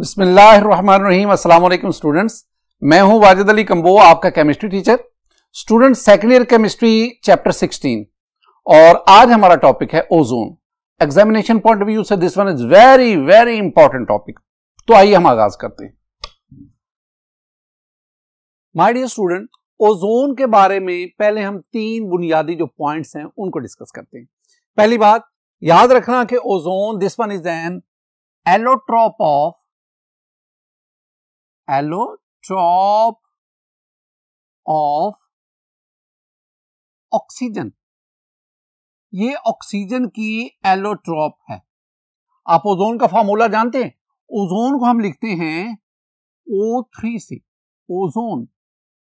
बिस्मिल्लाम अस्सलाम स्टूडेंट्स मैं हूं वाजिद अली कम्बो आपका chemistry teacher student second year chemistry chapter 16 और आज हमारा टॉपिक है ozone examination point of view से this one is very very important topic तो आइए हम आगाज करते हैं माय डियर स्टूडेंट ओजोन के बारे में पहले हम तीन बुनियादी जो पॉइंट्स हैं उनको डिस्कस करते हैं पहली बात याद रखना कि ozone this one is an allotrope of allotrope of oxygen ये ऑक्सीजन की एलोट्रॉप है आप ओजोन का फॉर्मूला जानते हैं ओजोन को हम लिखते हैं ओ थ्री से ओजोन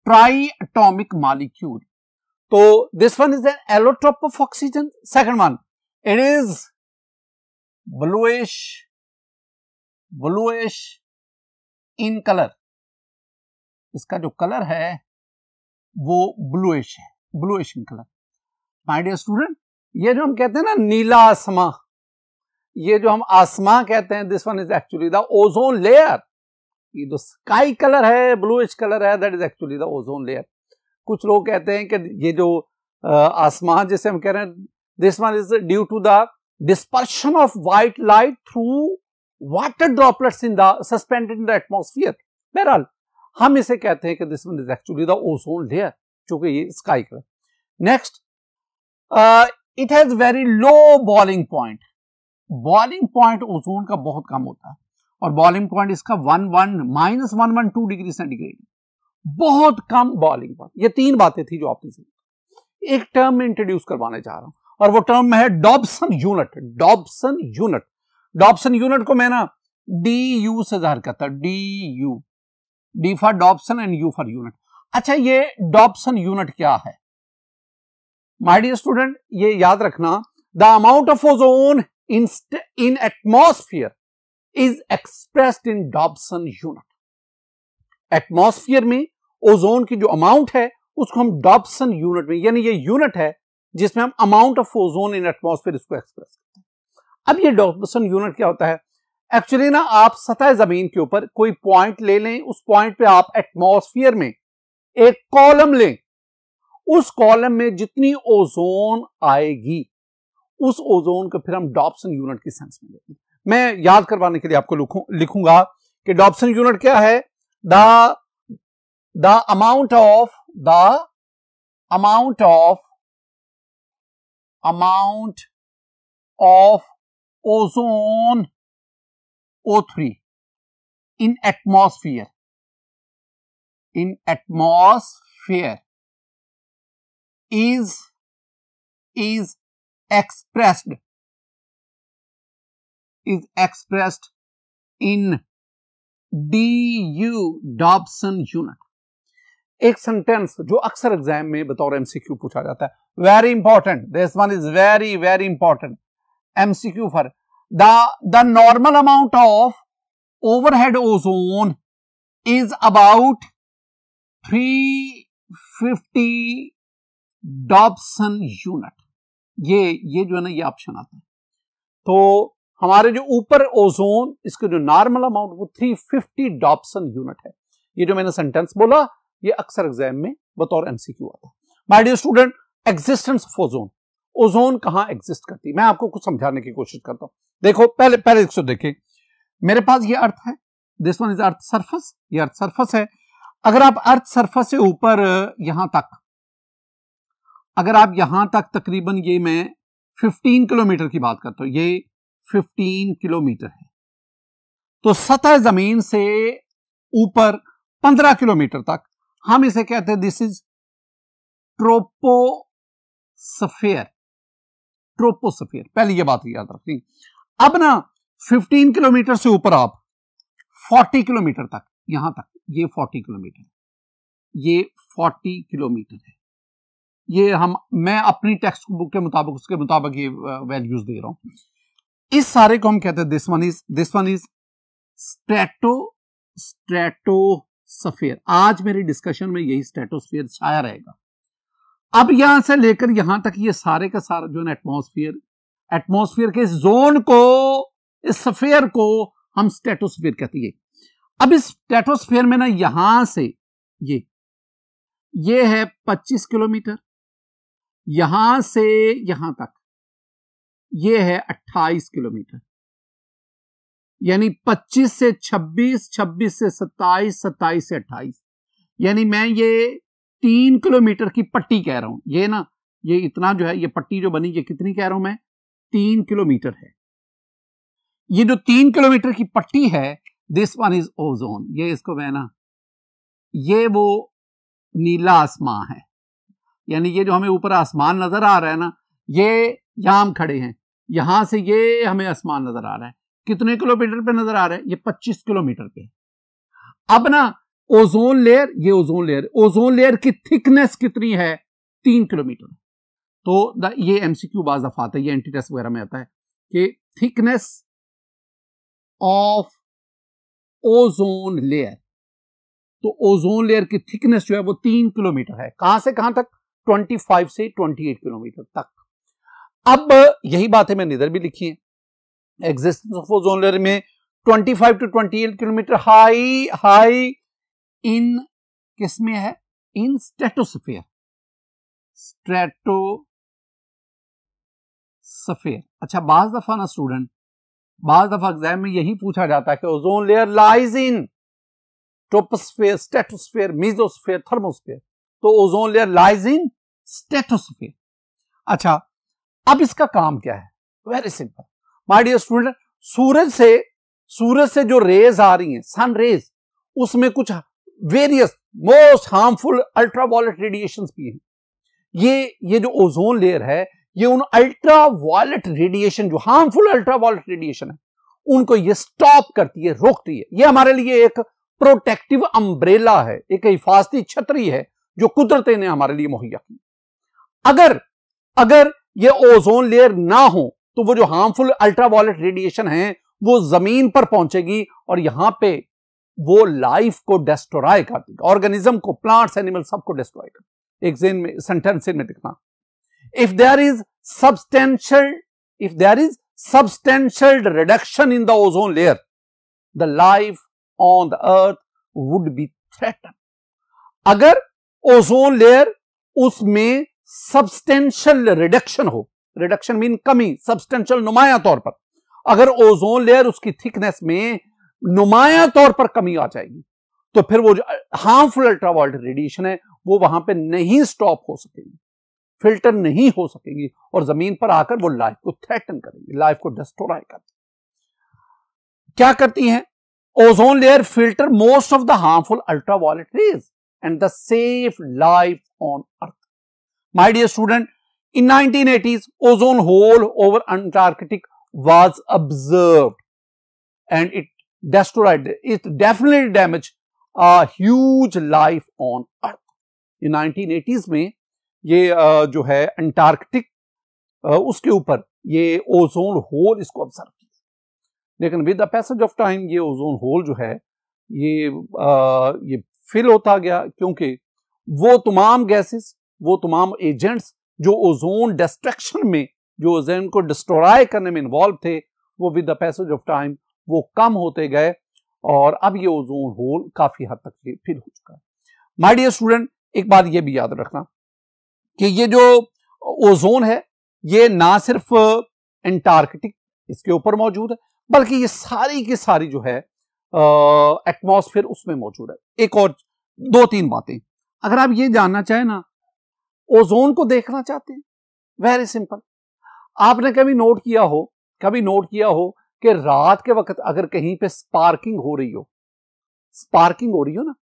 ट्राई एटोमिक मालिक्यूल तो this one is an allotrope of oxygen second one it is bluish bluish in colour इसका जो कलर है वो ब्लूइश है bluish in colour my dear student ये जो हम कहते हैं ना नीला आसमां ये जो हम आसमां कहते हैं this one is actually the ozone layer ये जो स्काई कलर है ब्लूइश कलर है that is actually the ozone layer कुछ लोग कहते हैं कि ये जो आसमां जिसे हम कह रहे हैं this one is due to the dispersion of white light through water droplets in the suspended in the atmosphere बहरहाल हम इसे कहते हैं कि this one is actually the ozone layer जो ये स्काई का next it has very low boiling point boiling point ozone का बहुत कम होता है और बॉलिंग पॉइंट इसका one one minus one one two degree centigrade बहुत कम बॉलिंग पॉइंट ये तीन बातें थी जो आपने सीखी एक टर्म में इंट्रोड्यूस करवाने जा रहा हूं और वो टर्म है Dobson unit Dobson unit Dobson unit को मैं ना डी यू से जाहिर करता D U D for Dobson and U for unit अच्छा ये डॉप्सन यूनिट क्या है माय डियर स्टूडेंट ये याद रखना the amount of ozone in in atmosphere is expressed in Dobson unit atmosphere में ओजोन की जो अमाउंट है उसको हम डॉप्सन यूनिट में यानी ये यूनिट है जिसमें हम amount of ozone in atmosphere इसको एक्सप्रेस करते हैं अब ये डॉपसन यूनिट क्या होता है एक्चुअली ना आप सतह जमीन के ऊपर कोई पॉइंट ले लें उस पॉइंट पे आप एटमोसफियर में एक कॉलम लें उस कॉलम में जितनी ओजोन आएगी उस ओजोन को फिर हम डॉप्सन यूनिट की सेंस में लेंगे मैं याद करवाने के लिए आपको लिखू, लिखूंगा कि डॉप्सन यूनिट क्या है the the amount of the amount of amount of ozone O3 in atmosphere in atmosphere is is expressed is expressed in DU Dobson unit एक सेंटेंस जो अक्सर एग्जाम में बतौर एमसीक्यू पूछा जाता है very important this one is very very important for the the the normal amount of ozone is about three 350 Dobson unit ये ये जो है ना ये ऑप्शन आता है तो हमारे जो ऊपर ओजोन इसका जो नॉर्मल अमाउंट वो 350 डॉपसन यूनिट है ये जो मैंने सेंटेंस बोला ये अक्सर एग्जाम में बतौर एमसीक्यू आता है my dear student existence of ozone ozone कहां एग्जिस्ट करती है मैं आपको कुछ समझाने की कोशिश करता हूं देखो पहले पहले इसको देखिए मेरे पास ये अर्थ है this one is earth surface ये अर्थ सर्फस है अगर आप अर्थ सर्फस से ऊपर यहां तक अगर आप यहां तक तकरीबन ये मैं 15 किलोमीटर की बात करता हूं ये 15 किलोमीटर है तो सतह जमीन से ऊपर 15 किलोमीटर तक हम इसे कहते हैं दिस इज ट्रोपोसफेयर ट्रोपोसफियर पहली ये बात याद रखनी अब ना 15 किलोमीटर से ऊपर आप 40 किलोमीटर तक यहां तक ये 40 किलोमीटर ये 40 किलोमीटर है ये हम मैं अपनी टेक्स्ट बुक के मुताबिक उसके मुताबिक ये वैल्यूज दे रहा हूं इस सारे को हम कहते हैं this one is this one is strato stratosphere आज मेरी डिस्कशन में यही स्ट्रेटोस्फेयर छाया रहेगा अब यहां से लेकर यहां तक ये सारे का सारा जो है एटमोसफियर एटमोसफियर के इस जोन को इस सफेयर को हम स्टेटोस्फियर कहते हैं अब इस स्टेटोस्फियर में ना यहां से ये ये है 25 किलोमीटर यहां से यहां तक ये है 28 किलोमीटर यानी 25 से 26 26 से 27 27 से 28 यानी मैं ये तीन किलोमीटर की पट्टी कह रहा हूं ये ना ये इतना जो है ये पट्टी जो बनी ये कितनी कह रहा हूं मैं तीन किलोमीटर है ये जो तीन किलोमीटर की पट्टी है दिस वन इज ओजोन ये इसको मैं ना ये वो नीला आसमां है यानी ये जो हमें ऊपर आसमान नजर आ रहा है ना ये यहां खड़े हैं यहां से ये हमें आसमान नजर आ रहा है कितने किलोमीटर पे नजर आ रहा है ये 25 किलोमीटर पे अब ना ओजोन लेयर ये ओजोन लेयर ओजोन लेयर की थिकनेस कितनी है तीन किलोमीटर तो द ये एमसीक्यू बाज दफा आता है ये एंटी टेस्ट वगैरह में आता है कि थिकनेस ऑफ ओजोन लेयर तो ओजोन लेयर की थिकनेस जो है वो तीन किलोमीटर है कहां से कहां तक 25 से 28 किलोमीटर तक अब यही बातें मैंने इधर भी लिखी है एग्जिस्टेंस ऑफ ओजोन लेयर में 25 to 28 kilometre high high in किस में है इन स्ट्रेटो सफेयर अच्छा बाज दफा ना स्टूडेंट बाज दफा एग्जाम में यही पूछा जाता है कि ozone layer lies in troposphere stratosphere mesosphere thermosphere तो ozone layer lies in stratosphere अच्छा अब इसका काम क्या है very simple my dear student सूरज से सूरज से जो रेज आ रही हैं सन रेज उसमें कुछ various most harmful ultra violet radiation भी हैं ये ये जो ओजोन लेयर है ये उन अल्ट्रा वॉलेट रेडिएशन जो हार्मफुल अल्ट्रा वॉलेट रेडिएशन है उनको ये स्टॉप करती है रोकती है ये हमारे लिए एक प्रोटेक्टिव अम्ब्रेला है एक हिफाजती छतरी है जो कुदरत ने हमारे लिए मुहैया की अगर अगर ये ओजोन लेयर ना हो तो वो जो हार्मफुल अल्ट्रा वॉलेट रेडिएशन है वो जमीन पर पहुंचेगी और यहां पे वो लाइफ को डिस्ट्रॉय कर देगा ऑर्गेनिज्म को प्लांट्स एनिमल सबको डिस्ट्रॉय कर एक जेन में सेंटेंस में दिखना if there is substantial if there is substantial reduction in the ozone layer the life on the earth would be threatened. अगर ओजोन लेयर उसमें सब्सटेंशियल रिडक्शन हो रिडक्शन मीन कमी सब्सटेंशियल नुमाया तौर पर अगर ओजोन लेयर उसकी थिकनेस में नुमाया तौर पर कमी आ जाएगी तो फिर वो जो हार्मफुल अल्ट्रावाल्ट रेडिएशन है वो वहां पे नहीं स्टॉप हो सकेगी फिल्टर नहीं हो सकेगी और जमीन पर आकर वो लाइफ को थ्रेटन करेंगे लाइफ को डिस्ट्रॉय कर क्या करती हैं ozone layer filter most of the harmful ultraviolet rays and the safe life on earth my dear student in nineteen ozone hole over Antarctic was observe and it destroyed it definitely damaged a huge life on earth. ये 1980s में ये जो है Antarctic उसके ऊपर ये ozone whole इसको observe किया लेकिन with the passage of time ये ओजोन होल जो है ये आ, ये फिल होता गया क्योंकि वो तमाम गैसेस वो तमाम एजेंट्स जो ओजोन डिस्ट्रक्शन में जो ओजोन को डिस्ट्रॉय करने में इन्वॉल्व थे वो with the passage of time वो कम होते गए और अब ये ओजोन होल काफी हद तक फिल हो चुका है माय डियर स्टूडेंट एक बात ये भी याद रखना कि ये जो ओजोन है ये ना सिर्फ एंटार्कटिक इसके ऊपर मौजूद है बल्कि ये सारी की सारी जो है एटमॉस्फेयर उसमें मौजूद है एक और दो तीन बातें अगर आप ये जानना चाहें ना ओजोन को देखना चाहते हैं वेरी सिंपल आपने कभी नोट किया हो कभी नोट किया हो कि रात के वक्त अगर कहीं पे स्पार्किंग हो रही हो स्पार्किंग हो रही हो ना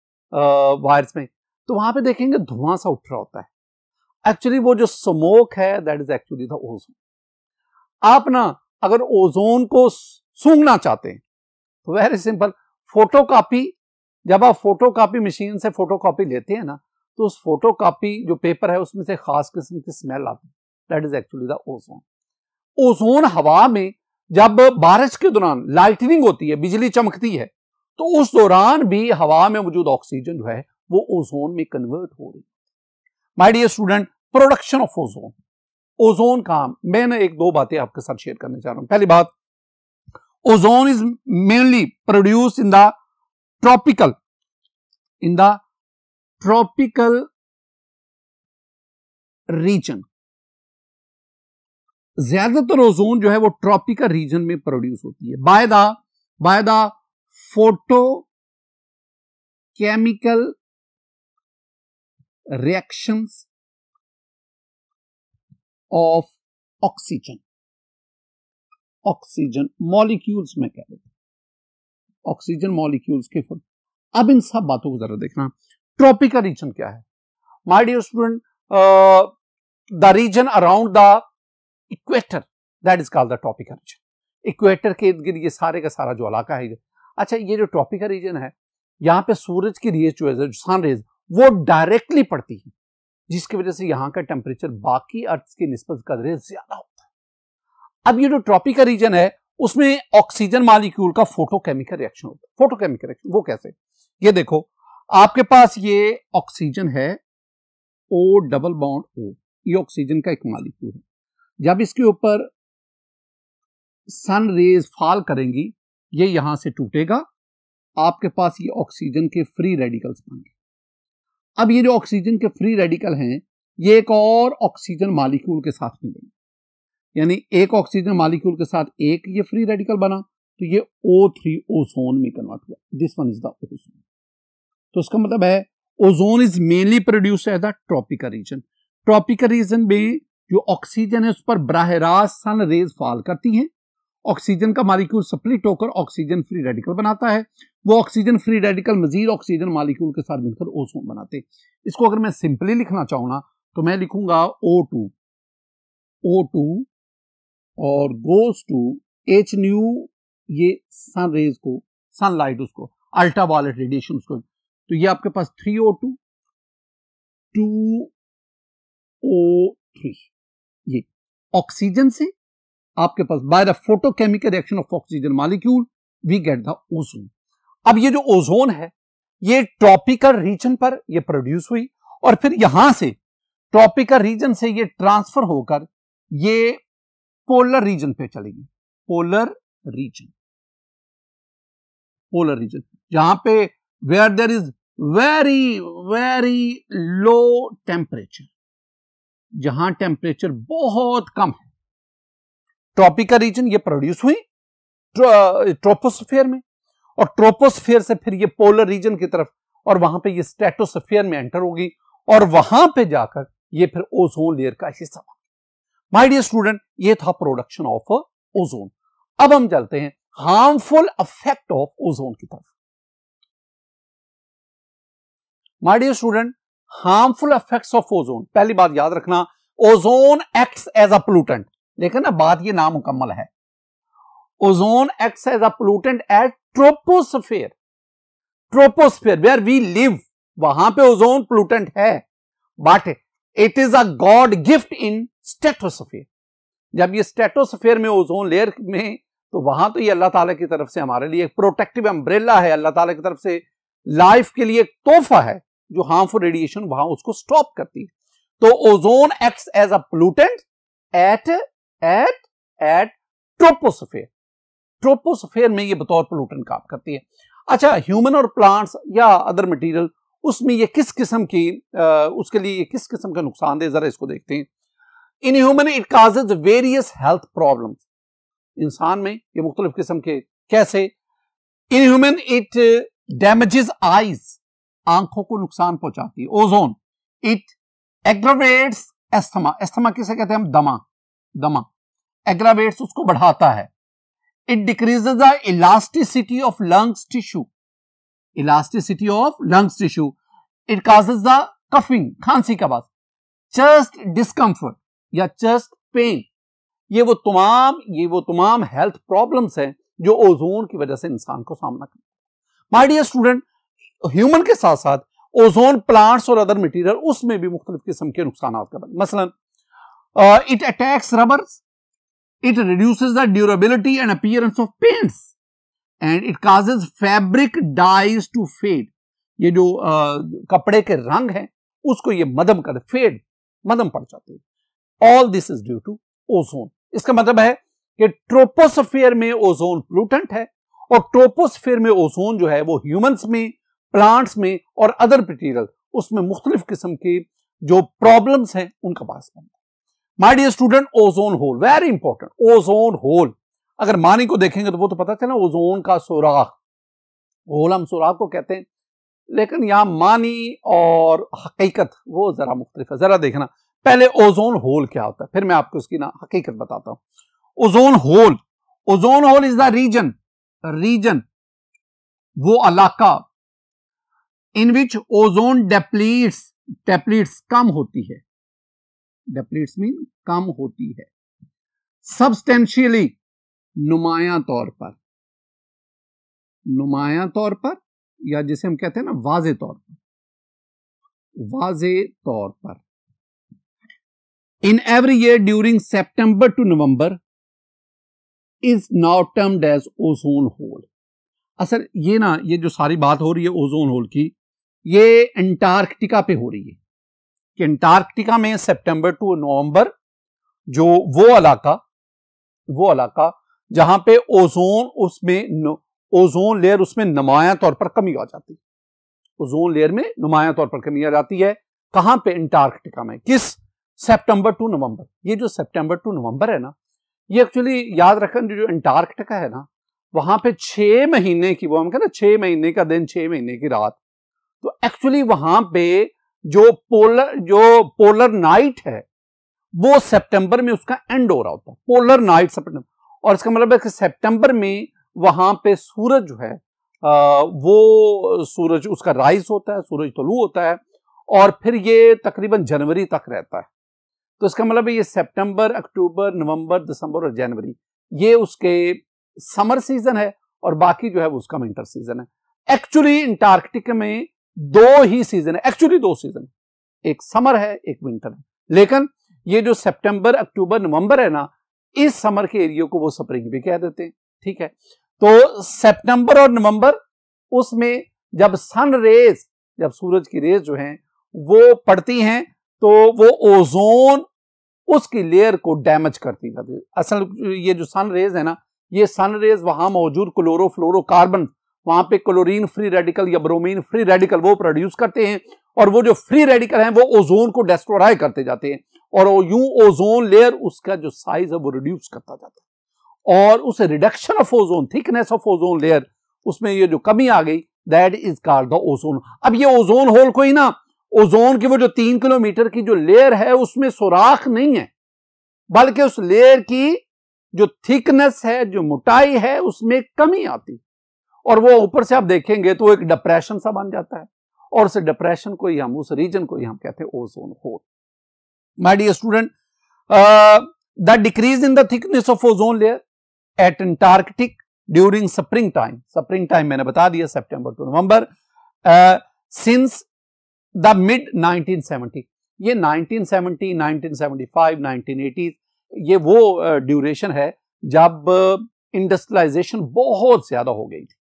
वायर्स में तो वहां पे देखेंगे धुआं सा उठ रहा होता है एक्चुअली वो जो स्मोक है that is actually the ozone आप ना अगर ओजोन को सूंघना चाहते हैं तो वेरी सिंपल फोटो कापी जब आप फोटो कापी मशीन से फोटो कॉपी लेते हैं ना तो उस फोटो कापी जो पेपर है उसमें से खास किस्म की स्मेल आती है that is actually the ozone ozone हवा में जब बारिश के दौरान लाइटनिंग होती है बिजली चमकती है तो उस दौरान भी हवा में मौजूद ऑक्सीजन जो है वो ओजोन में कन्वर्ट हो रही my dear student production of ozone ozone काम मैं ना एक दो बातें आपके साथ शेयर करने चाह रहा हूं पहली बात ozone is mainly produce in the tropical in the tropical region ज्यादातर ओजोन जो है वो ट्रॉपिकल रीजन में प्रोड्यूस होती है by the by the photochemical reaction of oxygen oxygen molecules में कह रहे थे ऑक्सीजन मॉलिक्यूल्स के फोटो अब इन सब बातों को जरा देखना ट्रॉपिकल रीजन क्या है my dear student the region around the equator that is called the tropical region equator के इर्द गिर्द ये सारे का सारा जो इलाका है अच्छा ये जो ट्रॉपिकल रीजन है यहाँ पे सूरज की रेज जो है सन रेज वो डायरेक्टली पड़ती है जिसकी वजह से यहाँ का टेम्परेचर बाकी अर्थ की नस्बत कदरे ज्यादा होता है अब ये जो ट्रॉपिकल रीजन है उसमें ऑक्सीजन मालिक्यूल का फोटोकेमिकल रिएक्शन होता है फोटोकेमिकल रिएक्शन वो कैसे ये देखो आपके पास ये ऑक्सीजन है ओ डबल बाउंड ओ ये ऑक्सीजन का एक मालिक्यूल है जब इसके ऊपर सन रेज फॉल करेंगी ये यहां से टूटेगा आपके पास ये ऑक्सीजन के फ्री रेडिकल्स बनेंगे अब ये जो ऑक्सीजन के फ्री रेडिकल हैं ये एक और ऑक्सीजन मालिक्यूल के साथ मिलेंगे यानी एक ऑक्सीजन मालिक्यूल के साथ एक ये फ्री रेडिकल बना तो ये ओ थ्री ओजोन में कन्वर्ट हुआ this one is the ozone तो उसका मतलब है ozone is mainly produce as the tropical region tropical region में जो ऑक्सीजन है उस पर बरह रास्त सन रेज फॉल करती हैं ऑक्सीजन का मालिक्यूल स्प्लिट होकर ऑक्सीजन फ्री रेडिकल बनाता है वो ऑक्सीजन फ्री रेडिकल मजीद ऑक्सीजन मालिक्यूल के साथ मिलकर ओसोन बनाते हैं इसको अगर मैं सिंपली लिखना चाहूँ ना तो मैं लिखूंगा ओ टू ओ टू और गोस टू एच न्यू ये सन रेज को सनलाइट उसको अल्ट्रा वायलेट रेडिएशन उसको तो ये आपके पास three O two two O three ये ऑक्सीजन से आपके पास by the photochemical reaction of oxygen molecule we get the ozone अब ये जो ओजोन है ये ट्रॉपिकल रीजन पर ये प्रोड्यूस हुई और फिर यहां से ट्रॉपिकल रीजन से ये ट्रांसफर होकर ये पोलर रीजन पे चलेगी पोलर रीजन पोलर रीजन जहां पे where there is very very low temperature जहां टेम्परेचर बहुत कम है ट्रॉपिका रीजन ये प्रोड्यूस हुई ट्रोपोस्फेयर में और ट्रोपोस्फेयर से फिर ये पोलर रीजन की तरफ और वहां पे ये स्टेटोस्फेयर में एंटर होगी और वहां पे जाकर ये फिर ओजोन लेयर का हिस्सा बन माय डियर स्टूडेंट ये था प्रोडक्शन ऑफ ओजोन अब हम चलते हैं हार्मफुल इफेक्ट ऑफ ओजोन की तरफ my dear student harmful effects of ozone पहली बात याद रखना ozone acts as a pollutant लेकिन ना बात ये नामुकम्मल है ozone acts as a pollutant at troposphere troposphere where we live वहां पे ओजोन पोलूटेंट है but it is a God gift in stratosphere जब ये स्टेटोस्फेयर में ओजोन लेयर में तो वहां तो ये अल्लाह ताला की तरफ से हमारे लिए एक प्रोटेक्टिव अम्ब्रेला है अल्लाह ताला की तरफ से लाइफ के लिए एक तोहफा है जो हार्मफुल रेडिएशन वहां उसको स्टॉप करती है तो ozone act as a pollutant at at at troposphere troposphere में ये बतौर पोलूटेंट काम करती है अच्छा ह्यूमन और प्लांट्स या अदर मटेरियल उसमें ये किस किस्म की आ, उसके लिए ये किस किस्म का नुकसान दे जरा इसको देखते हैं in human it causes various health problem इंसान में ये मुख्तलिफ किस्म के कैसे in human it damages eyes आंखों को नुकसान पहुंचाती है ozone it aggravates asthma asthma किसे कहते हैं हम दमा दमा एग्रावेट्स उसको बढ़ाता है it decrease the elasticity of lungs tissue elasticity of lungs tissue it causes the coughing खांसी का बात चेस्ट डिस्कंफर्ट या चेस्ट पेन ये वो तमाम ये वो तमाम हेल्थ प्रॉब्लम्स हैं जो ओजोन की वजह से इंसान को सामना करना माय डियर स्टूडेंट ह्यूमन तो के साथ साथ ओजोन प्लांट्स और अदर मटेरियल उसमें भी मुख्तलिफ किस्म के नुकसान कर मसलन it attacks rubber it reduces the durability and appearance of paints and it causes fabric dyes to fade ये जो uh, कपड़े के रंग हैं उसको ये मदम कर फेड मदम पड़ जाते हैं all this is due to ozone इसका मतलब है कि ट्रोपोस्फेयर में ओजोन प्लूटेंट है और ट्रोपोस्फेयर में ओजोन जो है वो ह्यूमंस में प्लांट्स में और अदर मटीरियल उसमें मुख्तलिफ किस्म के जो प्रॉब्लम हैं उनका बास बनता my dear student ozone hole very important ozone hole अगर मानी को देखेंगे तो वो तो पता चला ओजोन का सुराख होल हम सुराख को कहते हैं लेकिन यहां मानी और हकीकत वो ज़रा मुख्तलिफ है ज़रा देखना पहले ओजोन होल क्या होता है फिर मैं आपको उसकी ना हकीकत बताता हूं ozone hole ozone hole is the region region वो इलाका इन विच ओजोन डेप्लीट्स डेप्लीट्स कम होती है डेप्लीट्स मीन कम होती है सब्सटेंशियली नुमाया तौर पर नुमाया तौर पर या जिसे हम कहते हैं ना वाजे तौर पर वाजे तौर पर in every year during September to November is not termed as ozone hole असल ये ना ये जो सारी बात हो रही है ओजोन होल की ये अंटार्कटिका पे हो रही है कि अंटार्कटिका में सितंबर टू नवंबर जो वो इलाका वो इलाका जहां पे ओजोन उसमें ओजोन लेयर उसमें नुमाया तौर पर कमी आ जाती है ओजोन लेयर में नुमाया तौर पर कमी आ जाती है कहां पे एंटार्कटिका में किस सितंबर टू नवंबर ये जो सितंबर टू नवंबर है ना ये एक्चुअली याद रखें जो अंटार्कटिका है ना वहां पे छह महीने की वो हम कहना ना छह महीने का दिन छह महीने की रात तो एक्चुअली वहां पे जो पोलर जो पोलर नाइट है वो सितंबर में उसका एंड हो रहा होता है पोलर नाइट सितंबर और इसका मतलब है कि सितंबर में वहां पे सूरज जो है आ, वो सूरज उसका राइज होता है सूरज तलू होता है और फिर ये तकरीबन जनवरी तक रहता है तो इसका मतलब ये सितंबर अक्टूबर नवंबर दिसंबर और जनवरी ये उसके समर सीजन है और बाकी जो है वो उसका विंटर सीजन है एक्चुअली अंटार्कटिक में दो ही सीजन है एक्चुअली दो सीजन एक समर है एक विंटर है लेकिन ये जो सितंबर अक्टूबर नवंबर है ना इस समर के एरियो को वो स्प्रिंग भी कह देते हैं ठीक है तो सितंबर और नवंबर उसमें जब सन रेज जब सूरज की रेज जो है वो पड़ती हैं तो वो ओजोन उसकी लेयर को डैमेज करती जाती है असल ये जो सन रेज है ना ये सन रेज वहां मौजूद क्लोरो फ्लोरो कार्बन वहां पे क्लोरीन फ्री रेडिकल या ब्रोमीन फ्री रेडिकल वो प्रोड्यूस करते हैं और वो जो फ्री रेडिकल हैं वो ओजोन को डेस्ट्रॉय करते जाते हैं और यूं ओजोन लेयर उसका जो साइज है वो रिड्यूस करता जाता है और उस reduction of ozone thickness of ozone layer उसमें ये जो कमी आ गई that is called the ozone अब ये ओजोन होल को ही ना ओजोन की वो जो तीन किलोमीटर की जो लेयर है उसमें सुराख नहीं है बल्कि उस लेयर की जो थिकनेस है जो मोटाई है उसमें कमी आती और वो ऊपर से आप देखेंगे तो एक डिप्रेशन सा बन जाता है और उस डिप्रेशन को ही हम उस रीजन को ही हम कहते हैं ozone hole my dear student the decrease in the thickness of ozone layer at Antarctic during spring time spring time मैंने बता दिया September to November since the mid nineteen ये 1970 1975 1980 ये वो ड्यूरेशन uh, है जब इंडस्ट्रियलाइजेशन बहुत ज्यादा हो गई थी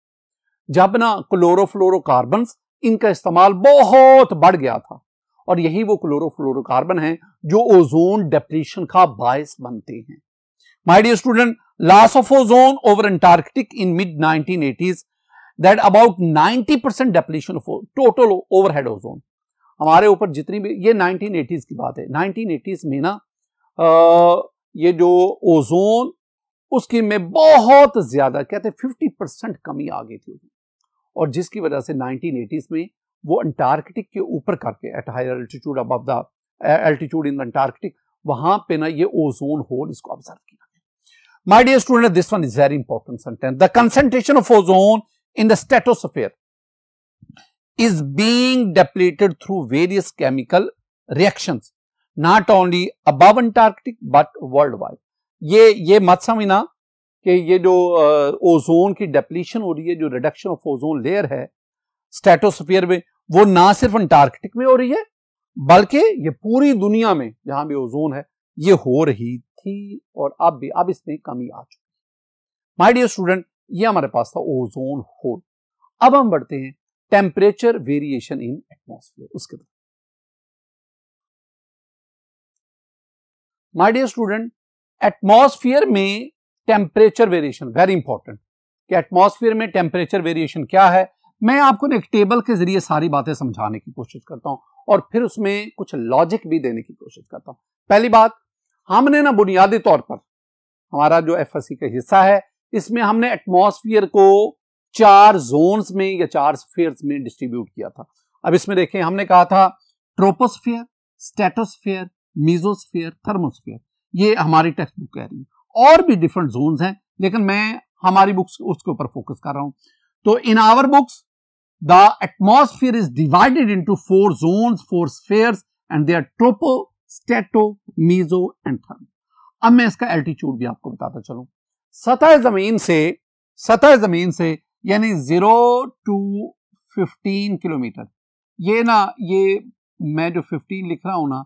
जब ना क्लोरोफ्लोरोकार्बन इनका इस्तेमाल बहुत बढ़ गया था और यही वो क्लोरोफ्लोरोकार्बन हैं जो ओजोन डेप्रीशन का बायस बनते हैं my dear student loss of ozone over Antarctic in mid 1980s that about 90 percent depletion of total overhead ozone हमारे ऊपर जितनी भी ये 1980s की बात है 1980s में ना आ, ये जो ओजोन उसकी में बहुत ज्यादा कहते फिफ्टी परसेंट कमी आ गई थी और जिसकी वजह से नाइनटीन में वो अंटार्कटिक के ऊपर करके एट हायर एल्टीट्यूड अब द एल्टीट्यूड इन अंटार्कटिक वहां पे ना ये ओजोन होल इसको ऑब्जर्व किया गया my dear student this one is very important sentence the concentration of ozone in the is is depleted through various chemical chemical not only above Antarctic but world wide ये ये मत समझना कि ये जो ओजोन की डेप्लीशन हो रही है जो रिडक्शन ऑफ ओजोन लेयर है स्टेटोस्फीयर में वो ना सिर्फ अंटार्कटिक में हो रही है बल्कि ये पूरी दुनिया में जहां भी ओजोन है ये हो रही थी और अब भी अब इसमें कमी आ चुकी है माय डियर स्टूडेंट ये हमारे पास था ओजोन होल अब हम बढ़ते हैं टेम्परेचर वेरिएशन इन एटमोसफियर उसके बाद माई डियर स्टूडेंट एटमोसफियर में टेम्परेचर वेरिएशन वेरी इंपॉर्टेंट कि एटमॉस्फेयर में टेम्परेचर वेरिएशन क्या है मैं आपको एक टेबल के जरिए सारी बातें समझाने की कोशिश करता हूँ और फिर उसमें कुछ लॉजिक भी देने की कोशिश करता हूँ पहली बात हमने ना बुनियादी तौर पर हमारा जो एफ का हिस्सा है इसमें हमने एटमोसफियर को चार जोन्स में या चार स्फेयर में डिस्ट्रीब्यूट किया था अब इसमें देखें हमने कहा था ट्रोपोस्फियर स्टेटोस्फियर मीजोस्फियर थर्मोस्फियर ये हमारी टेक्स्ट बुक कह रही है और भी डिफरेंट जोन हैं लेकिन मैं हमारी बुक्स उसके ऊपर फोकस कर रहा हूं तो in our books the atmosphere is divided into four zone four sphere and they are tropo strato meso and thermo अब मैं इसका एल्टीट्यूड भी आपको बताता चलू सतह जमीन से सतह जमीन से यानी जीरो टू फिफ्टीन किलोमीटर ये ना ये मैं जो फिफ्टीन लिख रहा हूं ना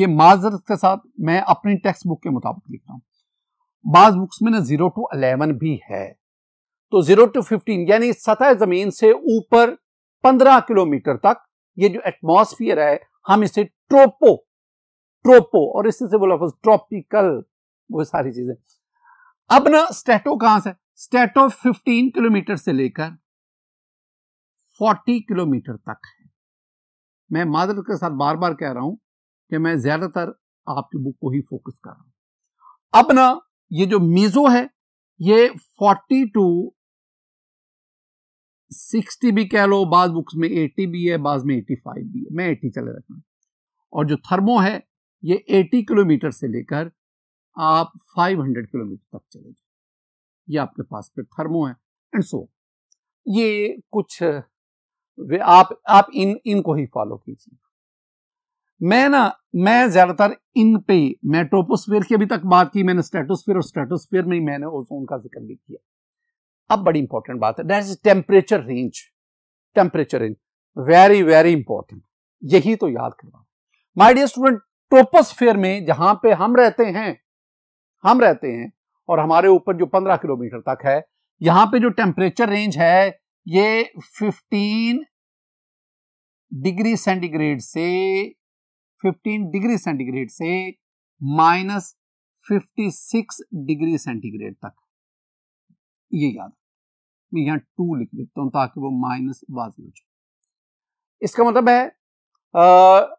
ये माजरत के साथ मैं अपनी टेक्स्ट बुक के मुताबिक लिख रहा हूं बाज बुक्स में ना जीरो टू अलेवन भी है तो जीरो टू फिफ्टीन यानी सतह जमीन से ऊपर पंद्रह किलोमीटर तक ये जो एटमोसफियर है हम इसे ट्रोपो ट्रोपो और इससे बोला ट्रॉपिकल वो सारी चीजें अब ना स्टेटो कहां से स्टेटो 15 किलोमीटर से लेकर 40 किलोमीटर तक है मैं माधर के साथ बार बार कह रहा हूं कि मैं ज्यादातर आपकी बुक को ही फोकस कर रहा हूं अब ना ये जो मीजो है ये 40 टू 60 भी कह लो बाज बुक्स में 80 भी है बाज में 85 भी है मैं 80 चले रखना और जो थर्मो है ये 80 किलोमीटर से लेकर आप 500 किलोमीटर तक चले जाए ये आपके पास फिर थर्मो है एंड सो so, ये कुछ आप आप इन इनको ही फॉलो कीजिए मैं ना मैं ज्यादातर इन पे मैं ट्रोपोस्फेयर की अभी तक बात की मैंने स्ट्रेटोस्फेयर और स्ट्रेटोस्फेयर में ही मैंने ओजोन का जिक्र भी किया अब बड़ी इंपॉर्टेंट बात है that is temperature range temperature range very very important यही तो याद करवा माय डियर स्टूडेंट ट्रोपोस्फेयर में जहां पे हम रहते हैं हम रहते हैं और हमारे ऊपर जो पंद्रह किलोमीटर तक है यहां पे जो टेम्परेचर रेंज है ये फिफ्टीन डिग्री सेंटीग्रेड से 15 डिग्री सेंटीग्रेड से माइनस सिक्स डिग्री सेंटीग्रेड तक ये याद मैं यहां टू लिख देता हूं ताकि वो माइनस वाजी हो जाए इसका मतलब है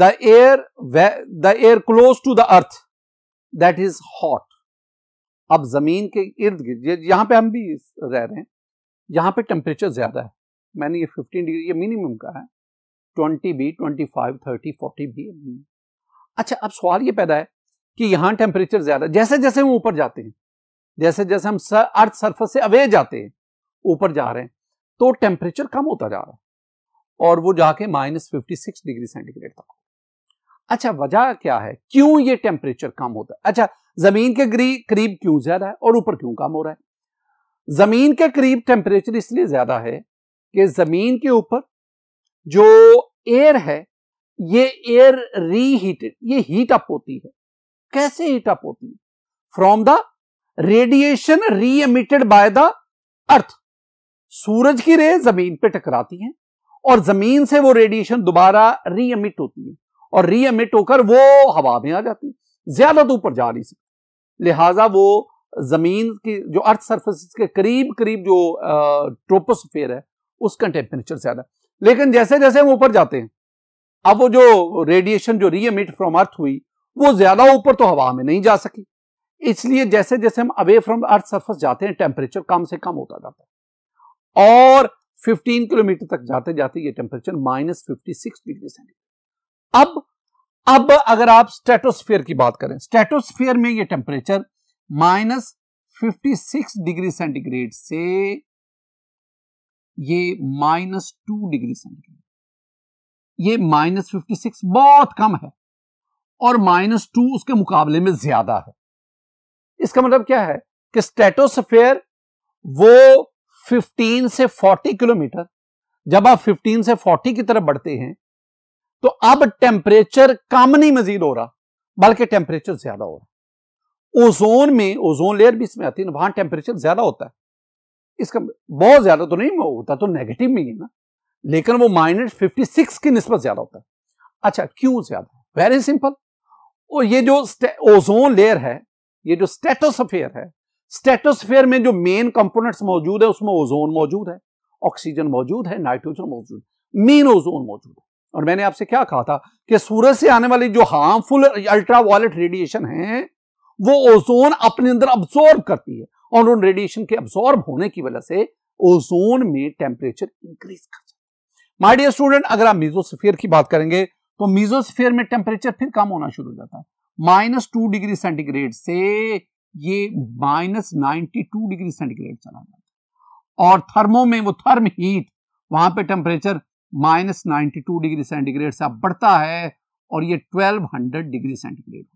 the air the air close to the earth that is hot अब जमीन के इर्द गिर्द यहां पे हम भी रह रहे हैं यहां पे टेम्परेचर ज्यादा है मैंने ये 15 डिग्री ये मिनिमम का है ट्वेंटी बी ट्वेंटी फाइव थर्टी फोर्टी बी अच्छा अब सवाल ये पैदा है कि यहाँ टेम्परेचर ज़्यादा जैसे जैसे हम ऊपर जाते हैं जैसे जैसे हम सर, अर्थ सरफेस से अवे जाते हैं ऊपर जा रहे हैं तो टेम्परेचर कम होता जा रहा है और वो जाके minus fifty six degree centigrade तक अच्छा वजह क्या है क्यों ये टेम्परेचर कम होता है अच्छा जमीन के करीब क्यों ज्यादा है और ऊपर क्यों कम हो रहा है जमीन के करीब टेम्परेचर इसलिए ज्यादा है कि जमीन के ऊपर जो एयर है ये एयर रीहीटेड ये हीट अप होती है कैसे हीट अप होती है from the radiation reemitted by the earth सूरज की रे जमीन पे टकराती हैं और जमीन से वो रेडिएशन दोबारा रीएमिट होती है और रीएमिट होकर वो हवा में आ जाती है ज्यादा तो ऊपर जा नहीं सकती लिहाजा वो जमीन की जो अर्थ सरफेस के करीब करीब जो ट्रोपोस्फेयर है उसका टेम्परेचर ज्यादा लेकिन जैसे जैसे हम ऊपर जाते हैं अब वो जो रेडिएशन जो रीएमिट फ्रॉम अर्थ हुई वो ज्यादा ऊपर तो हवा में नहीं जा सकी इसलिए जैसे जैसे हम अवे फ्रॉम अर्थ सरफेस जाते हैं टेम्परेचर कम से कम होता जाता है और 15 किलोमीटर तक जाते जाते ये temperature minus fifty degree centigrade अब अब अगर आप स्टेटोस्फेयर की बात करें स्टेटोस्फेयर में यह temperature minus six degree centigrade से ये माइनस टू डिग्री सेंटीग्रेड ये माइनस फिफ्टी सिक्स बहुत कम है और माइनस टू उसके मुकाबले में ज्यादा है इसका मतलब क्या है कि स्टेटोसफेयर वो 15 से 40 किलोमीटर जब आप 15 से 40 की तरफ बढ़ते हैं तो अब टेम्परेचर कम नहीं मजीद हो रहा बल्कि टेम्परेचर ज्यादा हो रहा ओजोन में ओजोन लेयर भी इसमें आती है वहां टेम्परेचर ज्यादा होता है इसका बहुत ज्यादा तो नहीं होता तो नेगेटिव में ही है ना लेकिन वो माइनस फिफ्टी सिक्स की नस्बत ज्यादा होता है अच्छा क्यों ज्यादा वेरी सिंपल और ये जो ओजोन लेयर है ये जो स्टेटोसफेयर है स्टेटोसफेयर में जो मेन कंपोनेंट्स मौजूद है उसमें ओजोन मौजूद है ऑक्सीजन मौजूद है नाइट्रोजन मौजूद मेन ओजोन मौजूद है और मैंने आपसे क्या कहा था कि सूरज से आने वाली जो हार्मफुल अल्ट्रा रेडिएशन है वो ओजोन अपने अंदर अब्सॉर्ब करती है और उन रेडिएशन के अब्सॉर्ब होने की वजह से ओजोन में टेम्परेचर इंक्रीज कर जाता माय डियर स्टूडेंट अगर आप मीजोसफियर की बात करेंगे तो मीजोसफियर में टेम्परेचर फिर कम होना शुरू हो जाता है माइनस टू डिग्री सेंटीग्रेड से ये minus ninety two degree centigrade चला जाता है और थर्मो में वो थर्म हीट वहां पे temperature minus ninety two degree centigrade से बढ़ता है और ये ट्वेल्व हंड्रेड डिग्री सेंटीग्रेड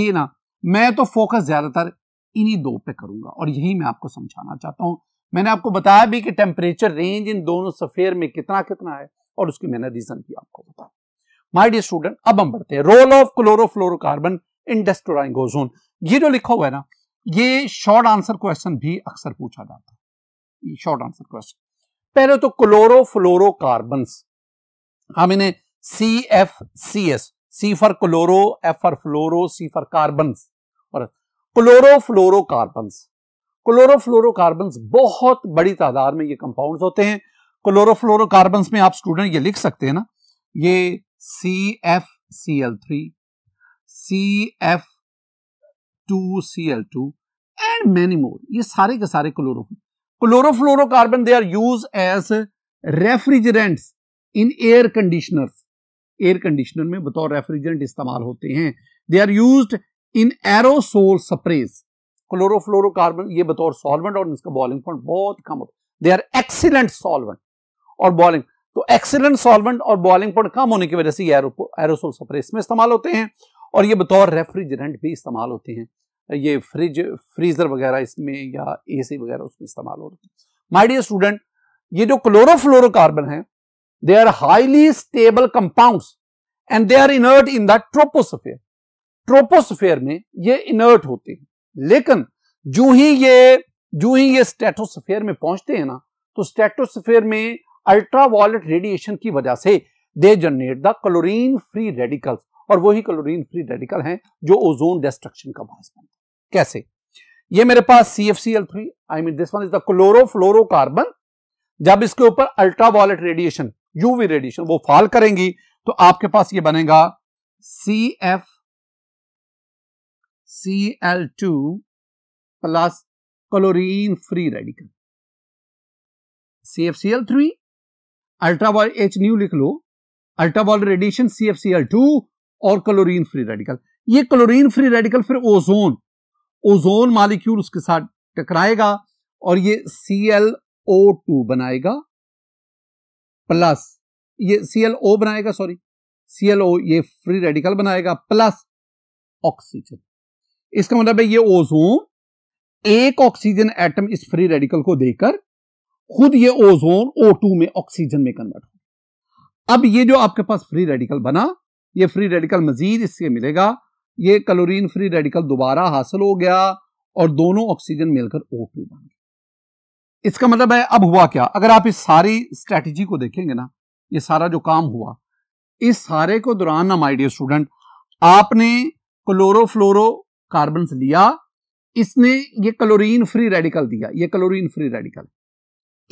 ये ना मैं तो फोकस ज्यादातर इन्हीं दो पे करूंगा और यही मैं आपको समझाना चाहता हूं मैंने आपको बताया भी कि टेम्परेचर रेंज इन दोनों सफेयर में कितना कितना है और उसकी मैंने रीजन भी आपको बताया माय डियर स्टूडेंट अब हम बढ़ते हैं role of chlorofluorocarbon in destroying ozone ये जो लिखा हुआ है ना ये शॉर्ट आंसर क्वेश्चन भी अक्सर पूछा जाता है शॉर्ट आंसर क्वेश्चन पहले तो क्लोरोफ्लोरोकार्बन हम इन्हें C F C S C for chloro F for fluoro C for carbon chlorofluorocarbon chlorofluorocarbon बहुत बड़ी तादाद में ये कंपाउंड होते हैं क्लोरोफ्लोरोकार्बन में आप स्टूडेंट ये लिख सकते हैं ना ये C F C L three C F two C L two and many more ये सारे के सारे chloro chlorofluorocarbon they are use as refrigerant in air conditioner air conditioner में बतौर रेफ्रिजरेंट इस्तेमाल होते हैं they are use in aerosol sprays chlorofluorocarbon ये बतौर सॉल्वेंट और इसका बॉइलिंग पॉइंट बहुत कम होता दे आर एक्सीलेंट सॉल्वेंट और बॉइलिंग तो एक्सीलेंट सॉल्वेंट और बॉइलिंग पॉइंट कम होने की वजह से ये एरोसोल सप्रेस में इस्तेमाल होते हैं और ये बतौर रेफ्रिजरेंट भी इस्तेमाल होते हैं ये फ्रिज फ्रीजर वगैरह इसमें या एसी वगैरह उसमें इस्तेमाल हो रहे हैं माई डियर स्टूडेंट ये जो क्लोरोफ्लोरोकार्बन है they are highly stable compound and they are inert in the troposphere troposphere में ये इनर्ट होते हैं लेकिन जो ही ये जो ही ये स्टेटोस्फेयर में पहुंचते हैं ना तो स्टेटोस्फेयर में अल्ट्रा रेडिएशन की वजह से they generate the chlorine free radicals और वही क्लोरीन फ्री रेडिकल हैं जो ओजोन डिस्ट्रक्शन का बास बनते हैं कैसे ये मेरे पास C F C L three I mean this one is the chloro chlorofluorocarbon जब इसके ऊपर अल्ट्रा रेडिएशन यूवी रेडिएशन वो फॉल करेंगी तो आपके पास ये बनेगा C F C L two plus chlorine free radical C F C L three H nu लिख लो ultraviolet radiation C F C L two और क्लोरीन फ्री रेडिकल ये क्लोरीन फ्री रेडिकल फिर ओजोन ओजोन मालिक्यूल उसके साथ टकराएगा और ये सी एल ओ टू बनाएगा प्लस ये सी एल ओ बनाएगा सॉरी सी एल ओ ये फ्री रेडिकल बनाएगा प्लस ऑक्सीजन इसका मतलब है ये ओजोन एक ऑक्सीजन एटम इस फ्री रेडिकल को देकर खुद ये ओजोन O2 में ऑक्सीजन में कन्वर्ट हो अब ये जो आपके पास फ्री रेडिकल बना ये फ्री रेडिकल मजीद इससे मिलेगा ये क्लोरीन फ्री रेडिकल दोबारा हासिल हो गया और दोनों ऑक्सीजन मिलकर O2 बन गया इसका मतलब है अब हुआ क्या अगर आप इस सारी स्ट्रेटेजी को देखेंगे ना ये सारा जो काम हुआ इस सारे को दौरान ना माइडियर स्टूडेंट आपने क्लोरोफ्लोरो कार्बन लिया इसने ये क्लोरीन फ्री रेडिकल दिया ये क्लोरीन फ्री रेडिकल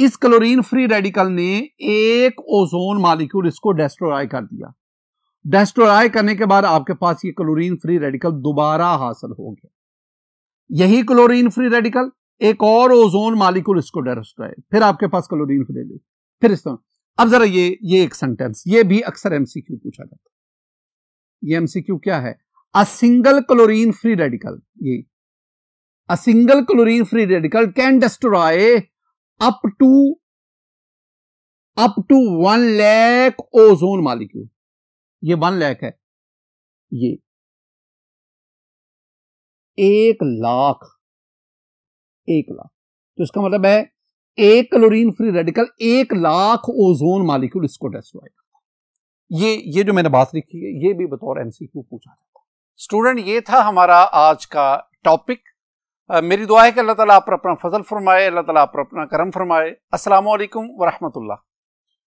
इस क्लोरीन फ्री रेडिकल ने एक ओजोन मालिक्यूल इसको डेस्ट्रॉय कर दिया डेस्ट्रॉय करने के बाद आपके पास ये क्लोरीन फ्री रेडिकल दोबारा हासिल हो गया यही क्लोरीन फ्री रेडिकल एक और ओजोन मालिक्यूल इसको डेस्ट्रॉय फिर आपके पास क्लोरीन फ्री रेडिकल फिर इस तरह अब जरा ये ये एक सेंटेंस ये भी अक्सर एमसीक्यू पूछा जाता है ये एमसीक्यू क्या है a single chlorine free radical ये a single chlorine free radical can destroy up to up to one lakh ozone molecule ये वन लैक है ये एक लाख एक लाख तो इसका मतलब है एक क्लोरीन फ्री रेडिकल एक लाख ओजोन मालिक्यूल इसको डिस्ट्रॉय ये ये जो मैंने बात लिखी है ये भी बतौर एमसीक्यू पूछा जाता है स्टूडेंट ये था हमारा आज का टॉपिक मेरी दुआ है कि अल्लाह ताला आप पर अपना फजल फरमाए अल्लाह ताला आप पर अपना करम फरमाए असलकम वरहमतुल्ला